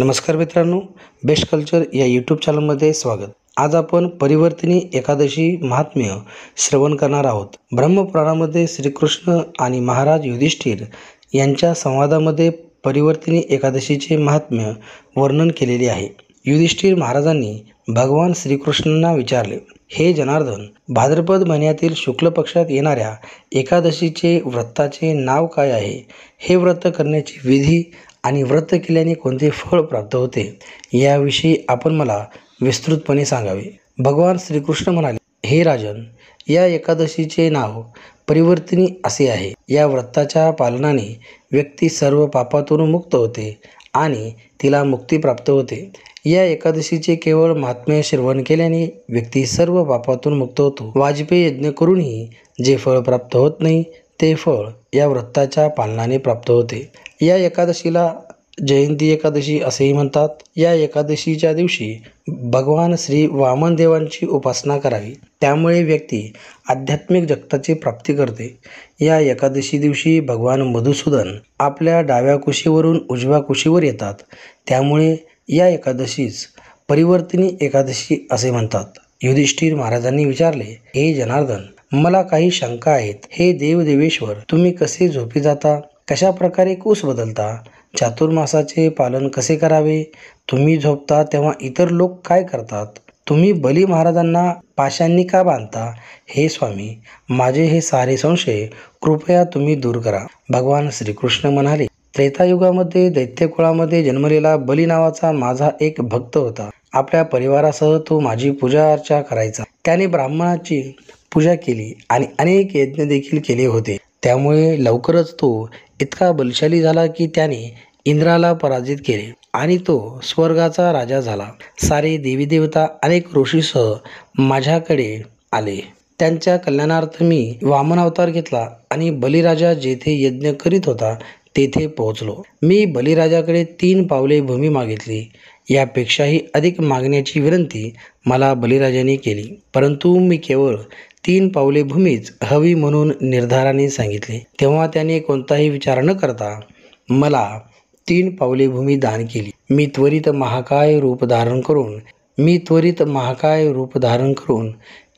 नमस्कार मित्रांनो best culture या यूट्यूब चॅनलमध्ये स्वागत आज आपण परिवर्तनी एकादशी महात्म्य श्रवण करणार आहोत ब्रह्मपुराणामध्ये श्रीकृष्ण आणि महाराज युधिष्ठिर यांच्या संवादामध्ये परिवर्तनी एकादशीचे महात्म्य वर्णन केलेले आहे युधिष्ठिर महाराजांनी भगवान श्रीकृष्णांना विचारले हे जनार्दन भाद्रपद महिन्यातील शुक्ल पक्षात येणाऱ्या एकादशीचे व्रताचे नाव काय आहे हे व्रत करण्याची विधी आणि व्रत केल्याने कोणते फळ प्राप्त होते याविषयी आपण मला विस्तृतपणे सांगावे भगवान श्रीकृष्ण म्हणाले हे राजन या एकादशीचे नाव परिवर्तनी असे आहे या व्रताच्या पालनाने व्यक्ती सर्व पापातून मुक्त होते आणि तिला मुक्ती प्राप्त होते या एकादशीचे केवळ महात्म्य श्रवण केल्याने व्यक्ती सर्व पापातून मुक्त होतो वाजपेयी यज्ञ करूनही जे फळ प्राप्त होत नाही ते फळ या व्रताच्या पालनाने प्राप्त होते या एकादशीला जयंती एकादशी असेही म्हणतात या एकादशीच्या दिवशी भगवान श्री वामनदेवांची उपासना करावी त्यामुळे व्यक्ती आध्यात्मिक जगताची प्राप्ती करते या एकादशी दिवशी भगवान मधुसूदन आपल्या डाव्या कुशीवरून उजव्या कुशीवर येतात त्यामुळे या एकादशीस परिवर्तनी एकादशी असे म्हणतात युधिष्ठिर महाराजांनी विचारले हे जनार्दन मला काही शंका आहेत हे देवदेवेश्वर तुम्ही कसे झोपी जाता कशा प्रकारे कोस बदलता चातुर्मासाचे पालन कसे करावे तुम्ही झोपता तेव्हा इतर लोक काय करतात तुम्ही बली महाराजांना पाशांनी का बांधता हे स्वामी माझे हे सारे संशय कृपया तुम्ही दूर करा भगवान श्रीकृष्ण म्हणाले त्रेतायुगामध्ये दैत्यकुळामध्ये जन्मलेला बली नावाचा माझा एक भक्त होता आपल्या परिवारासह तो माझी पूजा अर्चा करायचा त्याने ब्राह्मणाची पूजा केली आणि अनेक यज्ञ देखील केले होते त्यामुळे लवकरच तो इतका बलशाली झाला की त्याने इंद्राला पराजित केले आणि तो स्वर्गाचा राजा झाला सारे देवी देवता अनेक ऋषीसह माझ्याकडे आले त्यांच्या कल्याणार्थ मी वामन अवतार घेतला आणि बलिराजा जेथे यज्ञ करीत होता तेथे पोहोचलो मी बलिराजाकडे तीन पावले भूमी मागितली यापेक्षाही अधिक मागण्याची विनंती मला बलिराजाने केली परंतु मी केवळ तीन पावले भूमीच हवी म्हणून निर्धाराने सांगितले तेव्हा त्याने कोणताही विचार न करता मला तीन पावले भूमी दान केली मी त्वरित महाकाय रूप धारण करून मी त्वरित महाकाय रूप धारण करून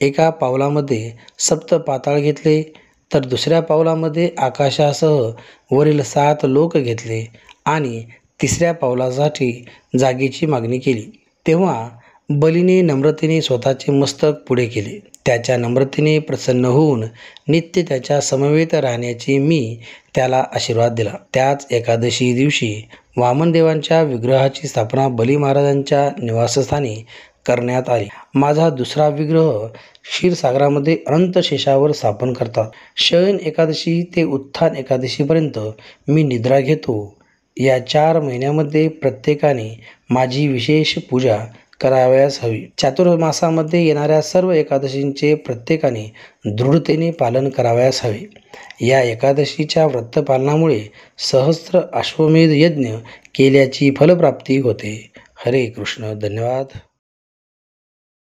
एका पावलामध्ये सप्त पाताळ घेतले तर दुसऱ्या पावलामध्ये आकाशासह वरील सात लोक घेतले आणि तिसऱ्या पावलासाठी जागेची मागणी केली तेव्हा बलीने नम्रतेने स्वतःचे मस्तक पुढे केले त्याच्या नम्रतेने प्रसन्न होऊन नित्य त्याच्या समवेत राहण्याची मी त्याला आशीर्वाद दिला त्याच एकादशी दिवशी वामनदेवांच्या विग्रहाची स्थापना बली महाराजांच्या निवासस्थानी करण्यात आली माझा दुसरा विग्रह क्षीरसागरामध्ये अनंत शेषावर स्थापन करतात शयन एकादशी ते उत्थान एकादशीपर्यंत मी निद्रा घेतो या चार महिन्यामध्ये प्रत्येकाने माझी विशेष पूजा करावयास हवी चातुर्मासामध्ये येणाऱ्या सर्व एकादशींचे प्रत्येकाने दृढतेने पालन करावयास हवे या एकादशीच्या व्रतपालनामुळे सहस्र अश्वमेध यज्ञ केल्याची फलप्राप्ती होते हरे कृष्ण धन्यवाद